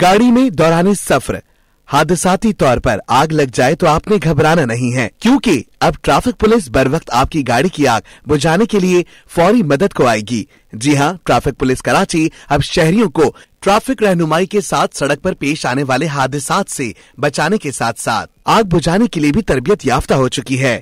गाड़ी में दौरान सफर हादसाती तौर पर आग लग जाए तो आपने घबराना नहीं है क्योंकि अब ट्रैफिक पुलिस बर वक्त आपकी गाड़ी की आग बुझाने के लिए फौरी मदद को आएगी जी हाँ ट्रैफिक पुलिस कराची अब शहरियों को ट्रैफिक रहनुमाई के साथ सड़क पर पेश आने वाले हादसा से बचाने के साथ साथ आग बुझाने के लिए भी तरबियत याफ्ता हो चुकी है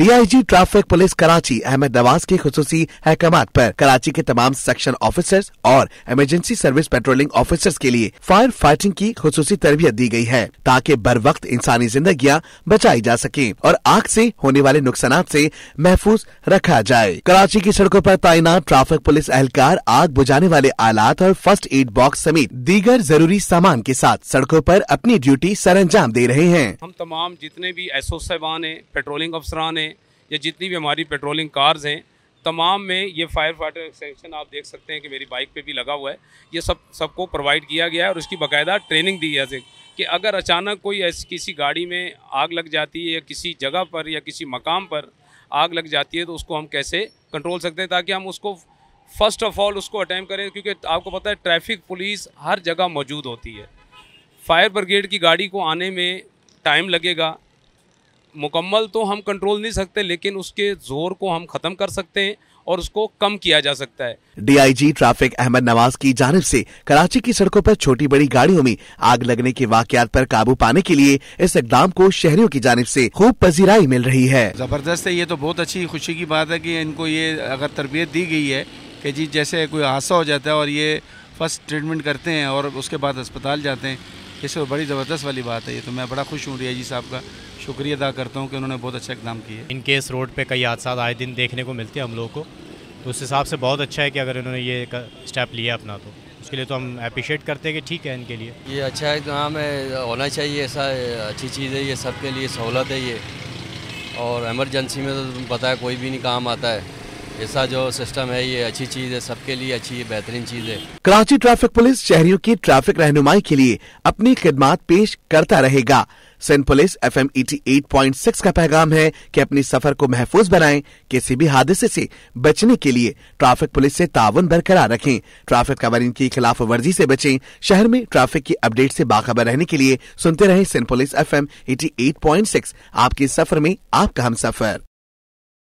DIG traffic police Karachi Ahmad Nawaz की खसूसी अहकाम पर कराची के तमाम सेक्शन ऑफिसर्स और इमरजेंसी सर्विस पेट्रोलिंग ऑफिसर्स के लिए फायर फाइटिंग की खसूसी तरबियत दी गई है ताकि बर वक्त इंसानी जिंदगियां बचाई जा सके और आग से होने वाले नुकसान से महफूज रखा जाए कराची की सड़कों पर तैनात ट्रैफिक पुलिस एहलकार आग बुझाने वाले आलात और फर्स्ट एड बॉक्स समेत दीगर जरूरी सामान के साथ सड़कों पर अपनी ड्यूटी सर अंजाम दे रहे हैं हम तमाम जितने भी एसओ साहबान है पेट्रोलिंग अफसरान है या जितनी भी हमारी पेट्रोलिंग कार्स हैं तमाम में ये फायर फाइटर एक्सटेंशन आप देख सकते हैं कि मेरी बाइक पे भी लगा हुआ है ये सब सबको प्रोवाइड किया गया है और उसकी बाकायदा ट्रेनिंग दी जाए कि अगर अचानक कोई ऐसी किसी गाड़ी में आग लग जाती है या किसी जगह पर या किसी मकाम पर आग लग जाती है तो उसको हम कैसे कंट्रोल सकते हैं ताकि हम उसको फर्स्ट ऑफ ऑल उसको अटैम्प करें क्योंकि आपको पता है ट्रैफिक पुलिस हर जगह मौजूद होती है फायर ब्रिगेड की गाड़ी को आने में टाइम लगेगा मुकम्मल तो हम कंट्रोल नहीं सकते लेकिन उसके जोर को हम ख़त्म कर सकते हैं और उसको कम किया जा सकता है डीआईजी ट्रैफिक अहमद नवाज की जानब से कराची की सड़कों पर छोटी बड़ी गाड़ियों में आग लगने के वाकत पर काबू पाने के लिए इस इकदाम को शहरियों की जानब से खूब पजीराई मिल रही है जबरदस्त है ये तो बहुत अच्छी खुशी की बात है कि इनको ये अगर तरबियत दी गई है कि जी जैसे कोई हादसा हो जाता है और ये फर्स्ट ट्रीटमेंट करते हैं और उसके बाद अस्पताल जाते हैं ये सब बड़ी ज़बरदस्त वाली बात है ये तो मैं बड़ा खुश हूँ रिया जी साहब का शुक्रिया अदा करता हूँ कि उन्होंने बहुत अच्छा इकदाम किया इन केस रोड पर कई हादसा आए दिन देखने को मिलते हैं हम लोगों को तो उस हिसाब से बहुत अच्छा है कि अगर इन्होंने ये स्टेप लिया अपना तो उसके लिए तो हम अप्रिशिएट करते हैं कि ठीक है इनके लिए ये अच्छा इकदाम है होना चाहिए ऐसा अच्छी चीज़ है ये सबके लिए सहूलत है ये और एमरजेंसी में तो पता है कोई भी नहीं काम आता है ऐसा जो सिस्टम है ये अच्छी चीज़ है सबके लिए अच्छी है बेहतरीन चीज़ है कराची ट्रैफिक पुलिस शहरियों की ट्रैफिक रहनुमाई के लिए अपनी खिदमात पेश करता रहेगा सेंट पुलिस एफ एम का पैगाम है कि अपनी सफर को महफूज बनाएं किसी भी हादसे से बचने के लिए ट्रैफिक पुलिस से तावन बरकरार रखें ट्रैफिक कवरिंग की खिलाफ वर्जी से बचें शहर में ट्रैफिक की अपडेट से बाखबर रहने के लिए सुनते रहें सेंट पुलिस एफ एम आपके सफर में आपका हम सफर